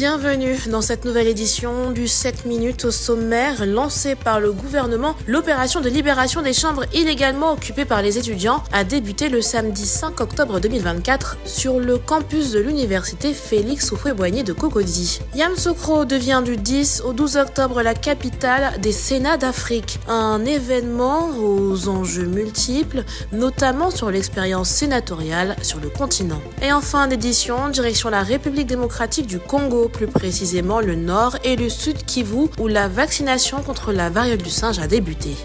Bienvenue dans cette nouvelle édition du 7 minutes au sommaire lancée par le gouvernement. L'opération de libération des chambres illégalement occupées par les étudiants a débuté le samedi 5 octobre 2024 sur le campus de l'université Félix Houphouët-Boigny de Cocody. Yamoussoukro devient du 10 au 12 octobre la capitale des Sénats d'Afrique, un événement aux enjeux multiples, notamment sur l'expérience sénatoriale sur le continent. Et enfin, fin d'édition, direction la République démocratique du Congo plus précisément le nord et le sud Kivu, où la vaccination contre la variole du singe a débuté.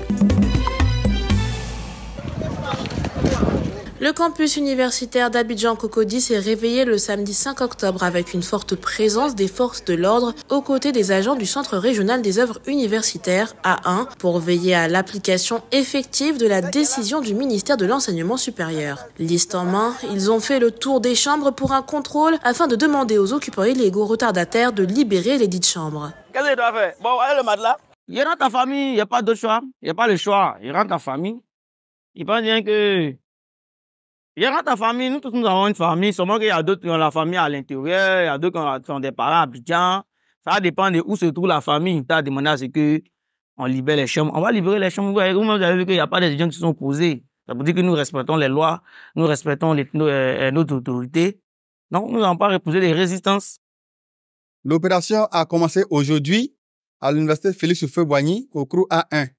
Le campus universitaire d'Abidjan-Cocody s'est réveillé le samedi 5 octobre avec une forte présence des forces de l'ordre aux côtés des agents du Centre régional des œuvres universitaires A1 pour veiller à l'application effective de la décision du ministère de l'enseignement supérieur. Liste en main, ils ont fait le tour des chambres pour un contrôle afin de demander aux occupants illégaux retardataires de libérer les dites chambres. Qu'est-ce qu'il doit faire Bon, allez le matelas. Il rentre en famille, il n'y a pas d'autre choix. Il n'y a pas le choix. Il rentre en famille. Il pense bien que il y a ta famille, nous tous, nous avons une famille. Seulement qu'il y a d'autres qui ont la famille à l'intérieur, il y a d'autres qui sont des parents à Ça dépend de où se trouve la famille. Tu as demandé à ce qu'on libère les chambres. On va libérer les chambres. vous avez vu qu'il n'y a pas des gens qui sont posés. Ça veut dire que nous respectons les lois, nous respectons euh, notre autorité. Donc, nous n'avons pas reposer des résistances. L'opération a commencé aujourd'hui à l'université Félix Houphouët-Boigny au Crou A1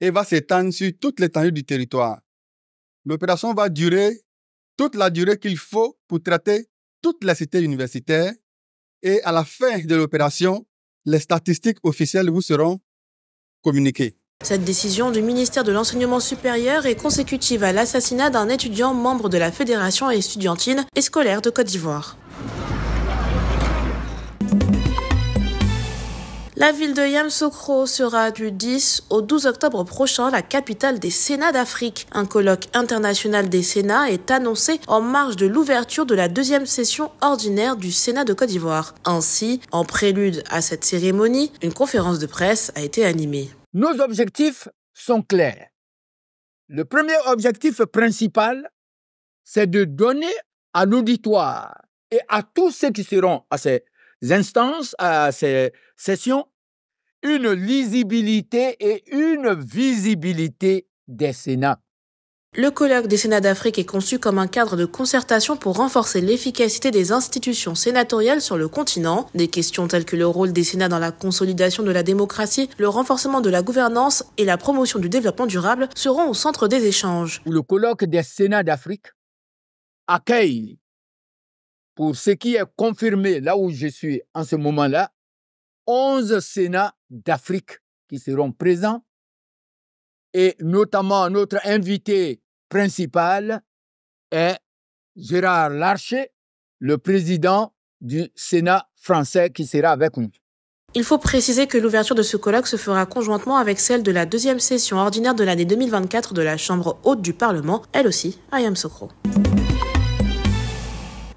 et va s'étendre sur toute l'étendue du territoire. L'opération va durer toute la durée qu'il faut pour traiter toute la cité universitaire et à la fin de l'opération, les statistiques officielles vous seront communiquées. Cette décision du ministère de l'Enseignement supérieur est consécutive à l'assassinat d'un étudiant membre de la Fédération estudiantine et scolaire de Côte d'Ivoire. La ville de Yamsokro sera du 10 au 12 octobre prochain la capitale des Sénats d'Afrique. Un colloque international des Sénats est annoncé en marge de l'ouverture de la deuxième session ordinaire du Sénat de Côte d'Ivoire. Ainsi, en prélude à cette cérémonie, une conférence de presse a été animée. Nos objectifs sont clairs. Le premier objectif principal, c'est de donner à l'auditoire et à tous ceux qui seront à ces instances à ces sessions une lisibilité et une visibilité des Sénats. Le colloque des Sénats d'Afrique est conçu comme un cadre de concertation pour renforcer l'efficacité des institutions sénatoriales sur le continent. Des questions telles que le rôle des Sénats dans la consolidation de la démocratie, le renforcement de la gouvernance et la promotion du développement durable seront au centre des échanges. Le colloque des Sénats d'Afrique accueille pour ce qui est confirmé là où je suis en ce moment-là, 11 Sénats d'Afrique qui seront présents et notamment notre invité principal est Gérard Larcher, le président du Sénat français qui sera avec nous. Il faut préciser que l'ouverture de ce colloque se fera conjointement avec celle de la deuxième session ordinaire de l'année 2024 de la Chambre haute du Parlement, elle aussi à Yamsokro.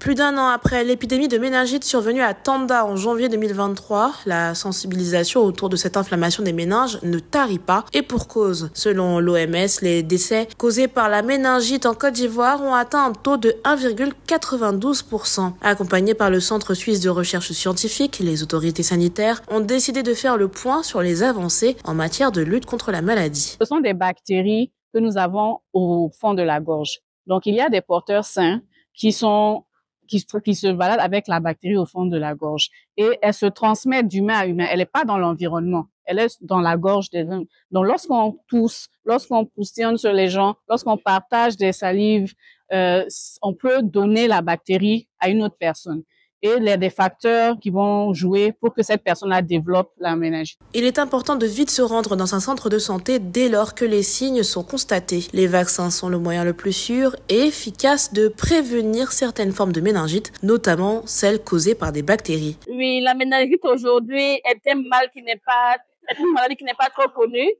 Plus d'un an après l'épidémie de méningite survenue à Tanda en janvier 2023, la sensibilisation autour de cette inflammation des méninges ne tarit pas et pour cause. Selon l'OMS, les décès causés par la méningite en Côte d'Ivoire ont atteint un taux de 1,92%. Accompagnés par le Centre suisse de recherche scientifique, les autorités sanitaires ont décidé de faire le point sur les avancées en matière de lutte contre la maladie. Ce sont des bactéries que nous avons au fond de la gorge. Donc, il y a des porteurs sains qui sont qui, se balade avec la bactérie au fond de la gorge. Et elle se transmet d'humain à humain. Elle n'est pas dans l'environnement. Elle est dans la gorge des hommes. Donc, lorsqu'on tousse, lorsqu'on pousse sur les gens, lorsqu'on partage des salives, euh, on peut donner la bactérie à une autre personne et les, des facteurs qui vont jouer pour que cette personne-là développe la méningite. Il est important de vite se rendre dans un centre de santé dès lors que les signes sont constatés. Les vaccins sont le moyen le plus sûr et efficace de prévenir certaines formes de méningite, notamment celles causées par des bactéries. Oui, la méningite aujourd'hui est un mal qui n'est pas, une maladie qui n'est pas trop connue.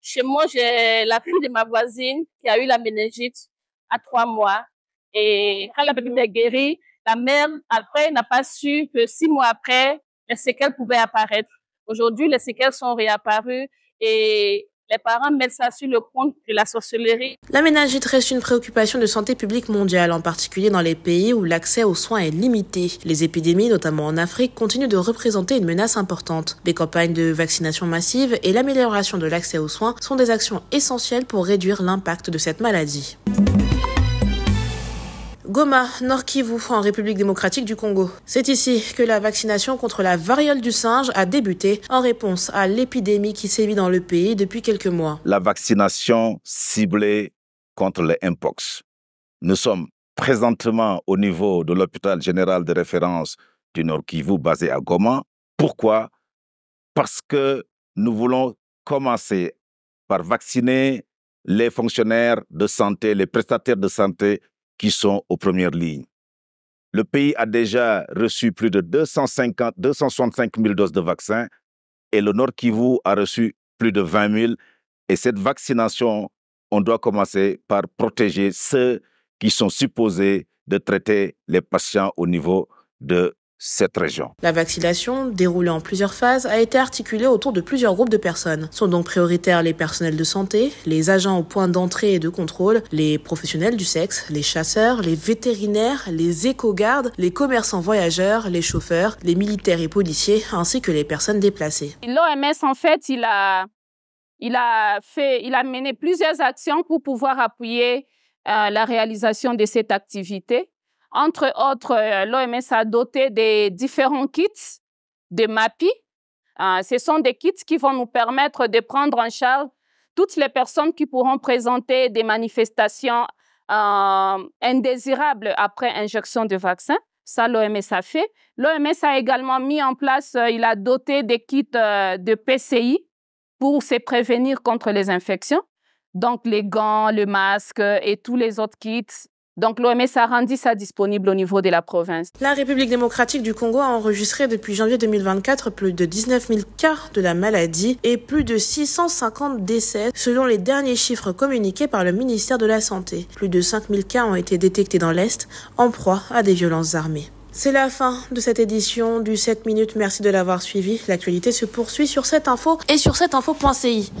Chez moi, j'ai la fille de ma voisine qui a eu la méningite à trois mois. Et quand la petite est guérie, la mère, après, n'a pas su que six mois après, les séquelles pouvaient apparaître. Aujourd'hui, les séquelles sont réapparues et les parents mettent ça sur le compte de la sorcellerie. La méningite reste une préoccupation de santé publique mondiale, en particulier dans les pays où l'accès aux soins est limité. Les épidémies, notamment en Afrique, continuent de représenter une menace importante. Des campagnes de vaccination massive et l'amélioration de l'accès aux soins sont des actions essentielles pour réduire l'impact de cette maladie. Goma, Nord-Kivu, en République démocratique du Congo. C'est ici que la vaccination contre la variole du singe a débuté en réponse à l'épidémie qui sévit dans le pays depuis quelques mois. La vaccination ciblée contre les Mpox. Nous sommes présentement au niveau de l'hôpital général de référence du Nord-Kivu basé à Goma. Pourquoi Parce que nous voulons commencer par vacciner les fonctionnaires de santé, les prestataires de santé qui sont aux premières lignes. Le pays a déjà reçu plus de 250, 265 000 doses de vaccins et le Nord Kivu a reçu plus de 20 000. Et cette vaccination, on doit commencer par protéger ceux qui sont supposés de traiter les patients au niveau de la vaccination, déroulée en plusieurs phases, a été articulée autour de plusieurs groupes de personnes. Sont donc prioritaires les personnels de santé, les agents au point d'entrée et de contrôle, les professionnels du sexe, les chasseurs, les vétérinaires, les éco-gardes, les commerçants voyageurs, les chauffeurs, les militaires et policiers, ainsi que les personnes déplacées. L'OMS, en fait, il a, il a fait, il a mené plusieurs actions pour pouvoir appuyer euh, la réalisation de cette activité. Entre autres, euh, l'OMS a doté des différents kits de MAPI. Euh, ce sont des kits qui vont nous permettre de prendre en charge toutes les personnes qui pourront présenter des manifestations euh, indésirables après injection de vaccin. Ça, l'OMS a fait. L'OMS a également mis en place, il a doté des kits de PCI pour se prévenir contre les infections. Donc, les gants, le masque et tous les autres kits donc l'OMS a rendu ça disponible au niveau de la province. La République démocratique du Congo a enregistré depuis janvier 2024 plus de 19 000 cas de la maladie et plus de 650 décès selon les derniers chiffres communiqués par le ministère de la Santé. Plus de 5 000 cas ont été détectés dans l'Est en proie à des violences armées. C'est la fin de cette édition du 7 minutes. Merci de l'avoir suivi. L'actualité se poursuit sur cette info et sur cette infoci